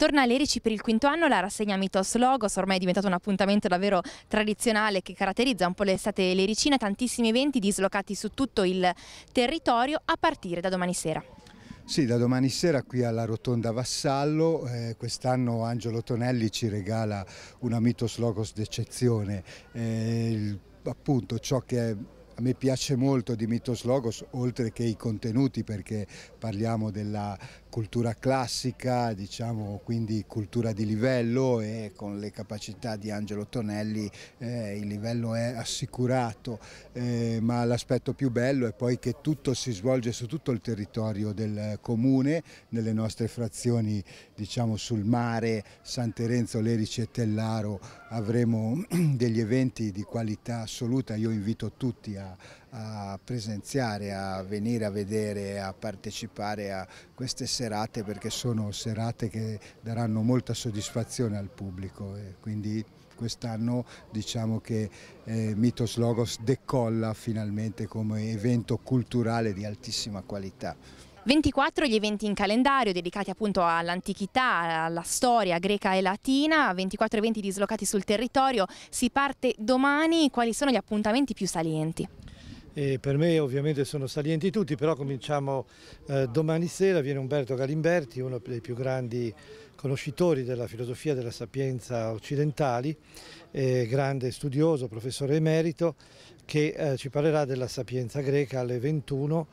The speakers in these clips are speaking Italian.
Torna all'Erici per il quinto anno la rassegna Mitos Logos, ormai è diventato un appuntamento davvero tradizionale che caratterizza un po' l'estate lericina, tantissimi eventi dislocati su tutto il territorio a partire da domani sera. Sì, da domani sera qui alla Rotonda Vassallo, eh, quest'anno Angelo Tonelli ci regala una Mitos Logos d'eccezione, eh, appunto ciò che è a me piace molto di Mitos Logos, oltre che i contenuti, perché parliamo della cultura classica, diciamo quindi cultura di livello e con le capacità di Angelo Tonelli eh, il livello è assicurato, eh, ma l'aspetto più bello è poi che tutto si svolge su tutto il territorio del comune, nelle nostre frazioni diciamo sul mare, San Terenzo, Lerici e Tellaro avremo degli eventi di qualità assoluta, io invito tutti a a, presenziare, a venire a vedere, a partecipare a queste serate perché sono serate che daranno molta soddisfazione al pubblico e quindi quest'anno diciamo che eh, Mitos Logos decolla finalmente come evento culturale di altissima qualità. 24 gli eventi in calendario dedicati appunto all'antichità, alla storia greca e latina, 24 eventi dislocati sul territorio, si parte domani, quali sono gli appuntamenti più salienti? E per me ovviamente sono salienti tutti, però cominciamo eh, domani sera, viene Umberto Galimberti, uno dei più grandi conoscitori della filosofia della sapienza occidentali, eh, grande studioso, professore emerito, che eh, ci parlerà della sapienza greca alle 21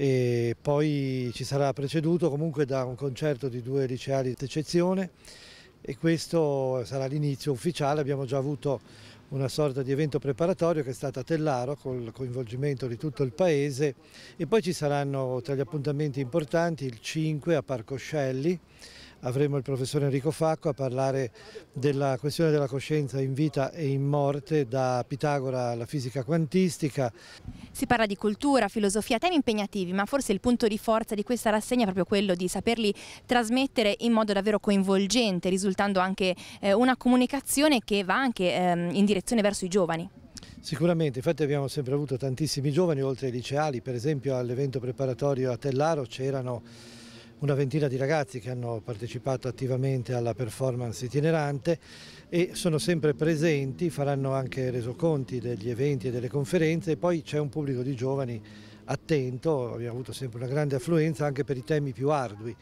e poi ci sarà preceduto comunque da un concerto di due liceali d'eccezione e questo sarà l'inizio ufficiale, abbiamo già avuto una sorta di evento preparatorio che è stato a Tellaro col coinvolgimento di tutto il paese e poi ci saranno tra gli appuntamenti importanti il 5 a Parco Scelli avremo il professor Enrico Facco a parlare della questione della coscienza in vita e in morte da Pitagora alla fisica quantistica. Si parla di cultura, filosofia, temi impegnativi, ma forse il punto di forza di questa rassegna è proprio quello di saperli trasmettere in modo davvero coinvolgente, risultando anche eh, una comunicazione che va anche ehm, in direzione verso i giovani. Sicuramente, infatti abbiamo sempre avuto tantissimi giovani, oltre ai liceali, per esempio all'evento preparatorio a Tellaro c'erano una ventina di ragazzi che hanno partecipato attivamente alla performance itinerante e sono sempre presenti, faranno anche resoconti degli eventi e delle conferenze e poi c'è un pubblico di giovani attento, abbiamo avuto sempre una grande affluenza anche per i temi più ardui.